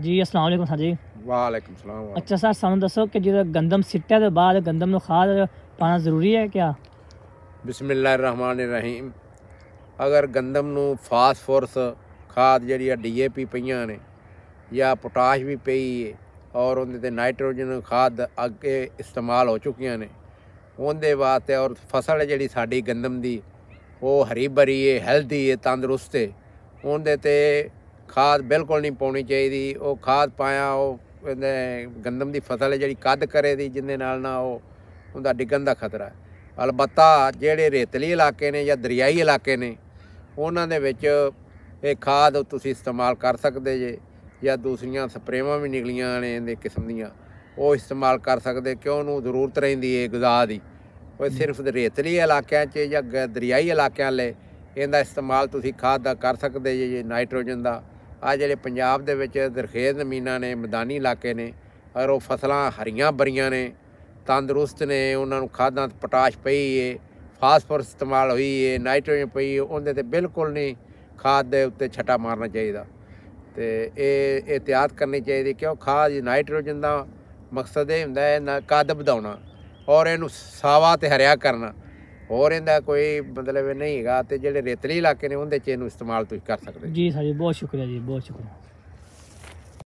ਜੀ ਅਸਲਾਮ ਅਲੈਕੁਮ ਸਰ ਜੀ ਵਾਲੇਕਮ ਸਲਾਮ ਅੱਛਾ ਸਰ ਸਾਨੂੰ ਦੱਸੋ ਕਿ ਜਦੋਂ ਗੰਦਮ ਸਿੱਟਿਆ ਦੇ ਬਾਅਦ ਗੰਦਮ ਨੂੰ ਖਾਦ ਪਾਣਾ ਜ਼ਰੂਰੀ ਹੈ ਕਿਆ ਰਹੀਮ ਅਗਰ ਗੰਦਮ ਨੂੰ ਫਾਸਫੋਰਸ ਖਾਦ ਜਿਹੜੀ ਆ ਡੀਏਪੀ ਪਈਆਂ ਨੇ ਜਾਂ ਪੋਟਾਸ਼ ਵੀ ਪਈ ਹੈ ਔਰ ਉਹਦੇ ਤੇ ਨਾਈਟ੍ਰੋਜਨ ਖਾਦ ਅੱਗੇ ਇਸਤੇਮਾਲ ਹੋ ਚੁੱਕੀਆਂ ਨੇ ਉਹਦੇ ਵਾਸਤੇ ਔਰ ਫਸਲ ਜਿਹੜੀ ਸਾਡੀ ਗੰਦਮ ਦੀ ਉਹ ਹਰੀ ਭਰੀ ਹੈ ਹੈਲਦੀ ਹੈ ਤੰਦਰੁਸਤ ਹੈ ਉਹਦੇ ਤੇ ਖਾਦ ਬਿਲਕੁਲ ਨਹੀਂ ਪਾਉਣੀ ਚਾਹੀਦੀ ਉਹ ਖਾਦ ਪਾਇਆ ਉਹ ਗੰਦਮ ਦੀ ਫਸਲ ਹੈ ਜਿਹੜੀ ਕੱਦ ਕਰੇ ਦੀ ਜਿੰਦੇ ਨਾਲ ਨਾ ਉਹ ਉਹਦਾ ਡਿੱਗਣ ਦਾ ਖਤਰਾ ਅਲਬਤਾ ਜਿਹੜੇ ਰੇਤਲੀ ਇਲਾਕੇ ਨੇ ਜਾਂ ਦਰਿਆਈ ਇਲਾਕੇ ਨੇ ਉਹਨਾਂ ਦੇ ਵਿੱਚ ਇਹ ਖਾਦ ਤੁਸੀਂ ਇਸਤੇਮਾਲ ਕਰ ਸਕਦੇ ਜੇ ਜਾਂ ਦੂਸਰੀਆਂ ਸਪਰੇਵਾਂ ਵੀ ਨਿਕਲੀਆਂ ਨੇ ਇਹਦੇ ਕਿਸਮ ਦੀਆਂ ਉਹ ਇਸਤੇਮਾਲ ਕਰ ਸਕਦੇ ਕਿਉਂ ਨੂੰ ਜ਼ਰੂਰਤ ਰਹਿੰਦੀ ਹੈ ਗੁਜ਼ਾ ਦੀ ਉਹ ਸਿਰਫ ਰੇਤਲੀ ਇਲਾਕਿਆਂ 'ਚ ਜਾਂ ਦਰਿਆਈ ਇਲਾਕਿਆਂ ਲਈ ਇਹਦਾ ਇਸਤੇਮਾਲ ਤੁਸੀਂ ਖਾਦ ਦਾ ਕਰ ਸਕਦੇ ਜੇ ਨਾਈਟ੍ਰੋਜਨ ਦਾ ਆ ਜਿਹੜੇ ਪੰਜਾਬ ਦੇ ਵਿੱਚ ਦਰਖੇਜ਼ ਜ਼ਮੀਨਾਂ ਨੇ ਮੈਦਾਨੀ ਇਲਾਕੇ ਨੇ ਔਰ ਉਹ ਫਸਲਾਂ ਹਰੀਆਂ ਬਰੀਆਂ ਨੇ ਤੰਦਰੁਸਤ ਨੇ ਉਹਨਾਂ ਨੂੰ ਖਾਦਾਂ ਤੇ ਪੋਟਾਸ਼ ਪਈ ਏ ਫਾਸਫੋਰਸ ਇਸਤੇਮਾਲ ਹੋਈ ਏ ਨਾਈਟ੍ਰੋਜਨ ਪਈ ਉਹਦੇ ਤੇ ਬਿਲਕੁਲ ਨਹੀਂ ਖਾਦ ਦੇ ਉੱਤੇ ਛਟਾ ਮਾਰਨਾ ਚਾਹੀਦਾ ਤੇ ਇਹ ਇhtiyat ਕਰਨੀ ਚਾਹੀਦੀ ਕਿਉਂ ਖਾਦ ਨਾਈਟ੍ਰੋਜਨ ਦਾ ਮਕਸਦ ਇਹ ਹੁੰਦਾ ਹੈ ਨਾ ਕਾਦ ਵਧਾਉਣਾ ਔਰ ਇਹਨੂੰ ਸਾਵਾ ਤੇ ਹਰਿਆ ਕਰਨਾ ਹੋਰ ਇਹਦਾ ਕੋਈ ਮਤਲਬ ਨਹੀਂ ਹੈਗਾ ਤੇ ਜਿਹੜੇ ਰੇਤਲੇ ਇਲਾਕੇ ਨੇ ਉਹਦੇ ਚ ਇਹਨੂੰ ਇਸਤੇਮਾਲ ਤੁਸੀਂ ਕਰ ਸਕਦੇ ਜੀ ਸਾਜੀ ਜੀ ਬਹੁਤ ਸ਼ੁਕਰੀਆ ਜੀ ਬਹੁਤ ਸ਼ੁਕਰੀਆ